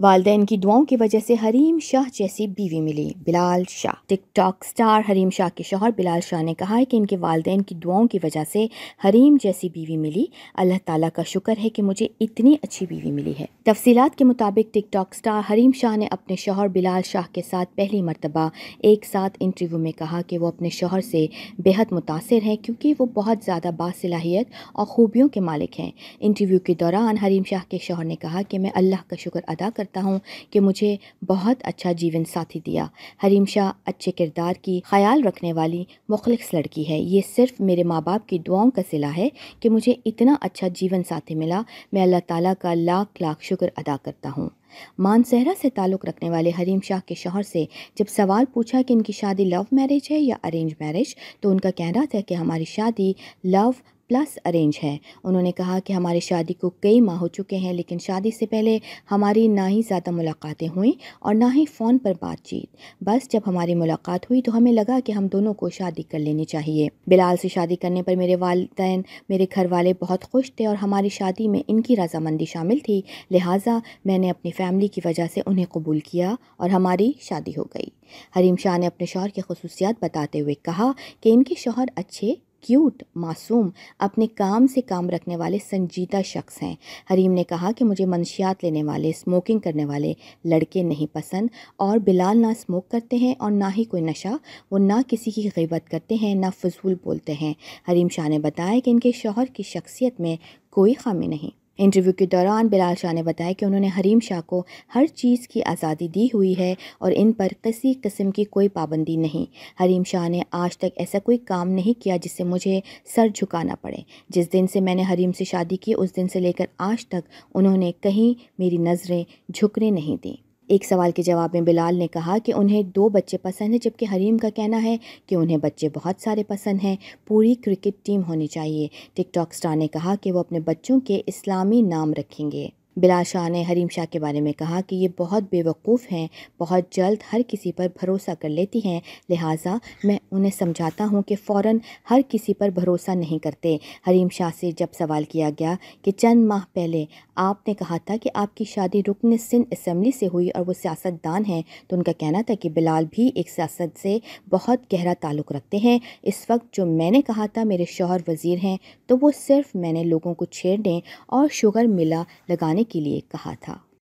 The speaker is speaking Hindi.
वालदेन की दुआओं की वजह से हरीम शाह जैसी बीवी मिली बिलाल शाह टिक स्टार हरीम शाह के शोहर बिलाल शाह ने कहा है कि इनके वालदेन की दुआओं की वजह से हरीम जैसी बीवी मिली अल्लाह ताला का शुक्र है कि मुझे इतनी अच्छी बीवी मिली है तफसीत के मुताबिक टिक स्टार हरीम शाह ने अपने शोहर बिलाल शाह के साथ पहली मरतबा एक साथ इंटरव्यू में कहा कि वो अपने शोहर से बेहद मुतासर हैं क्योंकि वो बहुत ज़्यादा बासलाहियत और ख़ूबियों के मालिक हैं इंटरव्यू के दौरान हरीम शाह के शोहर ने कहा कि मैं अल्लाह का शुक्र अदा कर करता हूँ कि मुझे बहुत अच्छा जीवन साथी दिया हरीम शाह अच्छे किरदार की ख्याल रखने वाली मुखलस लड़की है ये सिर्फ मेरे माँ बाप की दुआओं का सिला है कि मुझे इतना अच्छा जीवन साथी मिला मैं अल्लाह ताला का लाख लाख शुक्र अदा करता हूँ मानसहरा से ताल्लुक़ रखने वाले हरीम शाह के शोहर से जब सवाल पूछा कि इनकी शादी लव मैरिज है या अरेंज मैरिज तो उनका कहना था कि हमारी शादी लव प्लस अरेंज है उन्होंने कहा कि हमारी शादी को कई माह हो चुके हैं लेकिन शादी से पहले हमारी ना ही ज़्यादा मुलाकातें हुई और ना ही फ़ोन पर बातचीत बस जब हमारी मुलाकात हुई तो हमें लगा कि हम दोनों को शादी कर लेनी चाहिए बिलाल से शादी करने पर मेरे वालदे मेरे घर वाले बहुत खुश थे और हमारी शादी में इनकी रजामंदी शामिल थी लिहाजा मैंने अपनी फ़ैमिली की वजह से उन्हें कबूल किया और हमारी शादी हो गई हरीम शाह ने अपने शोहर की खसूसियात बताते हुए कहा कि इनके शोहर अच्छे क्यूट मासूम अपने काम से काम रखने वाले संजीदा शख्स हैं हरीम ने कहा कि मुझे मनशियात लेने वाले स्मोकिंग करने वाले लड़के नहीं पसंद और बिलाल ना स्मोक करते हैं और ना ही कोई नशा वो ना किसी की गिबत करते हैं ना फजूल बोलते हैं हरीम शाह ने बताया कि इनके शोहर की शख्सियत में कोई खामी नहीं इंटरव्यू के दौरान बिलाल शाह ने बताया कि उन्होंने हरीम शाह को हर चीज़ की आज़ादी दी हुई है और इन पर किसी किस्म की कोई पाबंदी नहीं हरीम शाह ने आज तक ऐसा कोई काम नहीं किया जिससे मुझे सर झुकाना पड़े जिस दिन से मैंने हरीम से शादी की उस दिन से लेकर आज तक उन्होंने कहीं मेरी नज़रें झुकने नहीं दीं एक सवाल के जवाब में बिलाल ने कहा कि उन्हें दो बच्चे पसंद हैं जबकि हरीम का कहना है कि उन्हें बच्चे बहुत सारे पसंद हैं पूरी क्रिकेट टीम होनी चाहिए टिकटॉक स्टार ने कहा कि वो अपने बच्चों के इस्लामी नाम रखेंगे बिला शाह ने हरीम शाह के बारे में कहा कि ये बहुत बेवकूफ़ हैं बहुत जल्द हर किसी पर भरोसा कर लेती हैं लिहाजा मैं उन्हें समझाता हूँ कि फ़ौर हर किसी पर भरोसा नहीं करते हरीम शाह से जब सवाल किया गया कि चंद माह पहले आपने कहा था कि आपकी शादी रुकन सिंध असम्बली से हुई और वो सियासतदान हैं तो उनका कहना था कि बिलाल भी एक सियासत से बहुत गहरा ताल्लुक़ रखते हैं इस वक्त जो मैंने कहा था मेरे शोहर वज़ी हैं तो वो सिर्फ़ मैंने लोगों को छेड़ने और शुगर मिला लगाने के लिए कहा था